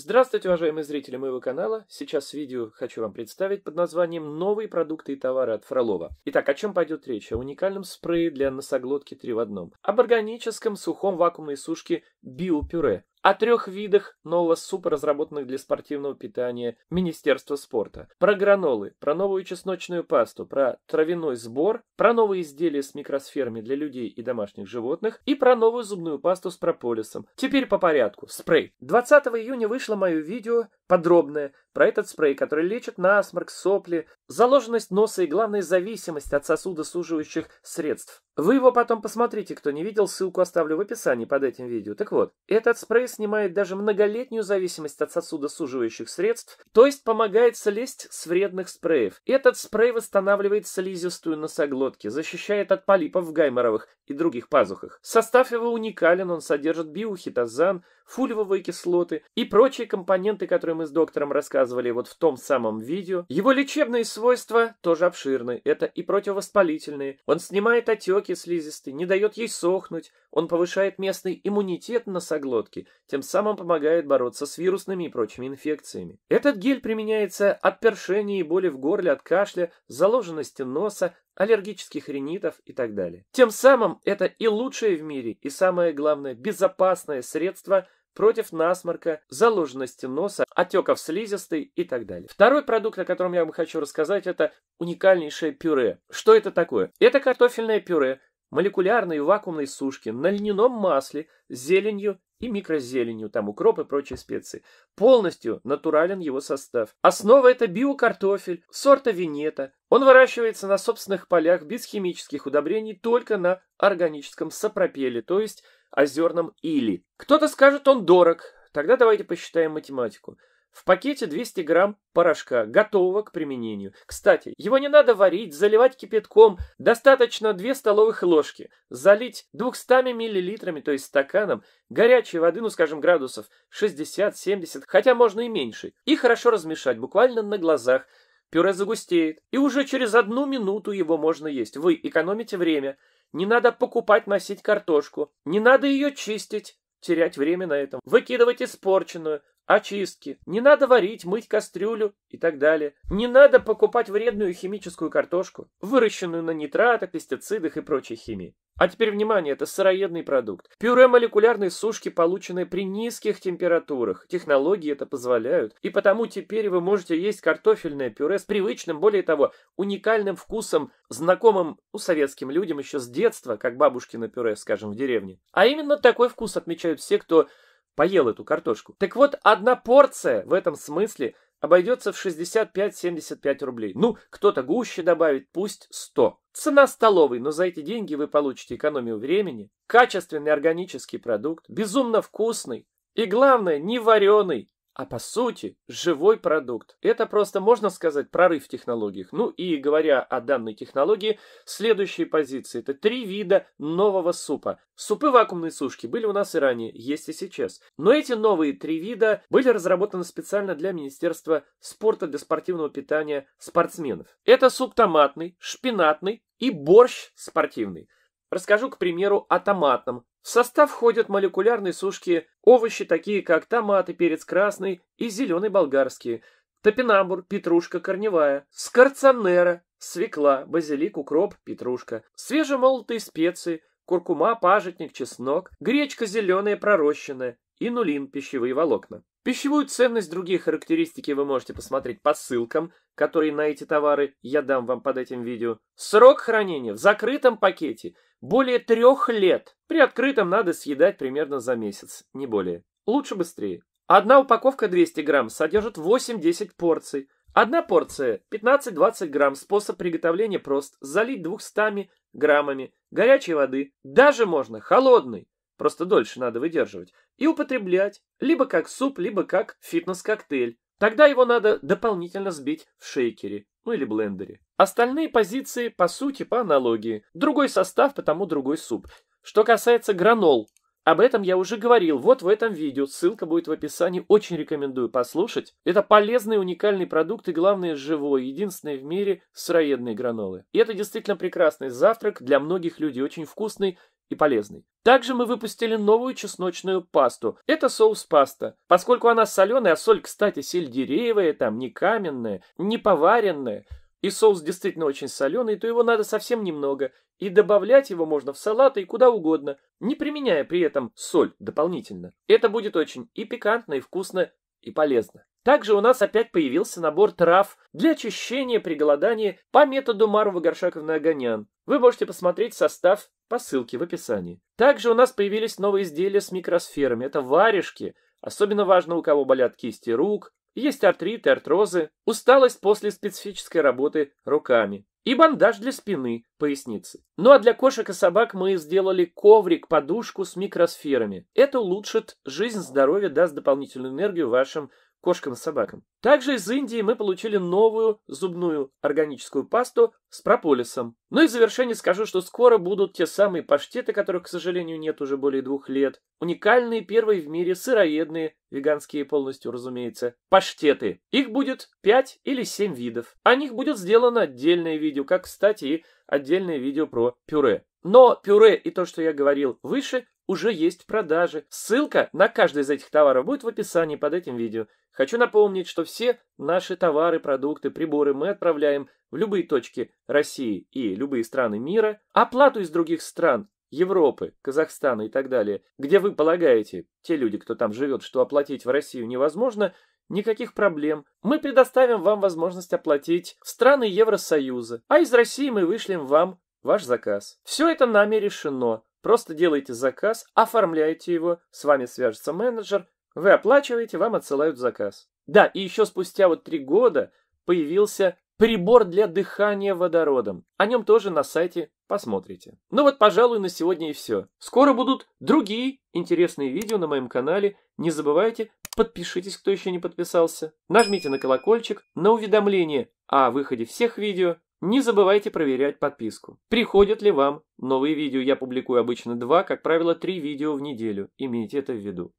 Здравствуйте, уважаемые зрители моего канала. Сейчас видео хочу вам представить под названием «Новые продукты и товары от Фролова». Итак, о чем пойдет речь? О уникальном спрее для носоглотки 3 в одном, об органическом сухом вакуумной сушке биопюре, о трех видах нового супа, разработанных для спортивного питания Министерства спорта, про гранолы, про новую чесночную пасту, про травяной сбор, про новые изделия с микросферами для людей и домашних животных и про новую зубную пасту с прополисом. Теперь по порядку. Спрей. 20 июня вышло мое видео подробное про этот спрей, который лечит насморк, сопли, заложенность носа и, главное, зависимость от сосудосуживающих средств. Вы его потом посмотрите, кто не видел, ссылку оставлю в описании под этим видео. Так вот, этот спрей снимает даже многолетнюю зависимость от сосудосуживающих средств, то есть помогает слезть с вредных спреев. Этот спрей восстанавливает слизистую носоглотки, защищает от полипов в гайморовых и других пазухах. Состав его уникален, он содержит биохитозан, фульвовые кислоты и прочие компоненты, которые мы с доктором рассказывали вот в том самом видео, его лечебные свойства тоже обширны. Это и противовоспалительные. Он снимает отеки слизистой, не дает ей сохнуть. Он повышает местный иммунитет носоглотки, тем самым помогает бороться с вирусными и прочими инфекциями. Этот гель применяется от першения и боли в горле, от кашля, заложенности носа, аллергических ринитов и так далее. Тем самым это и лучшее в мире, и самое главное, безопасное средство – против насморка, заложенности носа, отеков слизистой и так далее. Второй продукт, о котором я вам хочу рассказать, это уникальнейшее пюре. Что это такое? Это картофельное пюре, молекулярной вакуумной сушки на льняном масле с зеленью и микрозеленью, там укроп и прочие специи. Полностью натурален его состав. Основа это биокартофель сорта винета. Он выращивается на собственных полях без химических удобрений, только на органическом сапропеле, то есть озерном или. Кто-то скажет, он дорог. Тогда давайте посчитаем математику. В пакете 200 грамм порошка, готового к применению. Кстати, его не надо варить, заливать кипятком. Достаточно 2 столовых ложки. Залить 200 миллилитрами, то есть стаканом, горячей воды, ну скажем, градусов 60-70, хотя можно и меньше. И хорошо размешать, буквально на глазах. Пюре загустеет, и уже через одну минуту его можно есть. Вы экономите время. Не надо покупать носить картошку. Не надо ее чистить. Терять время на этом. Выкидывать испорченную. Очистки. Не надо варить, мыть кастрюлю и так далее. Не надо покупать вредную химическую картошку, выращенную на нитратах, пестицидах и прочей химии. А теперь внимание, это сыроедный продукт. Пюре молекулярной сушки, полученное при низких температурах. Технологии это позволяют. И потому теперь вы можете есть картофельное пюре с привычным, более того, уникальным вкусом, знакомым у ну, советским людям еще с детства, как бабушкино пюре, скажем, в деревне. А именно такой вкус отмечают все, кто поел эту картошку. Так вот, одна порция в этом смысле – обойдется в 65-75 рублей. Ну, кто-то гуще добавит, пусть 100. Цена столовой, но за эти деньги вы получите экономию времени, качественный органический продукт, безумно вкусный и, главное, не вареный, а по сути живой продукт. Это просто, можно сказать, прорыв в технологиях. Ну и говоря о данной технологии, следующие позиции – это три вида нового супа. Супы вакуумной сушки были у нас и ранее, есть и сейчас. Но эти новые три вида были разработаны специально для Министерства спорта, для спортивного питания спортсменов. Это суп томатный, шпинатный и борщ спортивный. Расскажу, к примеру, о томатном. В состав входят молекулярные сушки, овощи такие, как томаты, перец красный и зеленый болгарский, топинамбур, петрушка корневая, скорцонера, свекла, базилик, укроп, петрушка, свежемолотые специи, куркума, пажитник, чеснок, гречка зеленая пророщенная и нулин, пищевые волокна. Пищевую ценность, другие характеристики вы можете посмотреть по ссылкам, которые на эти товары я дам вам под этим видео. Срок хранения в закрытом пакете более трех лет. При открытом надо съедать примерно за месяц, не более. Лучше быстрее. Одна упаковка 200 грамм содержит 8-10 порций. Одна порция 15-20 грамм. Способ приготовления прост. Залить 200 граммами горячей воды. Даже можно холодной просто дольше надо выдерживать, и употреблять либо как суп, либо как фитнес-коктейль. Тогда его надо дополнительно сбить в шейкере, ну или блендере. Остальные позиции, по сути, по аналогии. Другой состав, потому другой суп. Что касается гранол, об этом я уже говорил, вот в этом видео, ссылка будет в описании, очень рекомендую послушать. Это полезный уникальный продукт и главное живой, единственный в мире сыроедные гранолы. И это действительно прекрасный завтрак, для многих людей очень вкусный, и полезный. Также мы выпустили новую чесночную пасту. Это соус-паста. Поскольку она соленая, а соль, кстати, сельдереевая, там, не каменная, не поваренная, и соус действительно очень соленый, то его надо совсем немного, и добавлять его можно в салаты и куда угодно, не применяя при этом соль дополнительно. Это будет очень и пикантно, и вкусно, и полезно. Также у нас опять появился набор трав для очищения при голодании по методу Марова Горшаковна Огонян. Вы можете посмотреть состав по ссылке в описании. Также у нас появились новые изделия с микросферами. Это варежки. Особенно важно, у кого болят кисти рук, есть артриты, артрозы, усталость после специфической работы руками и бандаж для спины, поясницы. Ну а для кошек и собак мы сделали коврик-подушку с микросферами. Это улучшит жизнь, здоровье, даст дополнительную энергию вашим кошкам и собакам. Также из Индии мы получили новую зубную органическую пасту с прополисом. Ну и в завершение скажу, что скоро будут те самые паштеты, которых, к сожалению, нет уже более двух лет. Уникальные первые в мире сыроедные, веганские полностью, разумеется, паштеты. Их будет 5 или 7 видов. О них будет сделано отдельное видео, как, кстати, и отдельное видео про пюре. Но пюре и то, что я говорил выше, уже есть в продаже. Ссылка на каждый из этих товаров будет в описании под этим видео. Хочу напомнить, что все наши товары, продукты, приборы мы отправляем в любые точки России и любые страны мира. Оплату из других стран Европы, Казахстана и так далее, где вы полагаете, те люди, кто там живет, что оплатить в Россию невозможно, никаких проблем. Мы предоставим вам возможность оплатить страны Евросоюза, а из России мы вышлем вам ваш заказ. Все это нами решено. Просто делаете заказ, оформляете его, с вами свяжется менеджер, вы оплачиваете, вам отсылают заказ. Да, и еще спустя вот три года появился прибор для дыхания водородом. О нем тоже на сайте посмотрите. Ну вот, пожалуй, на сегодня и все. Скоро будут другие интересные видео на моем канале. Не забывайте, подпишитесь, кто еще не подписался. Нажмите на колокольчик, на уведомление о выходе всех видео. Не забывайте проверять подписку. Приходят ли вам новые видео? Я публикую обычно два, как правило, три видео в неделю. Имейте это в виду.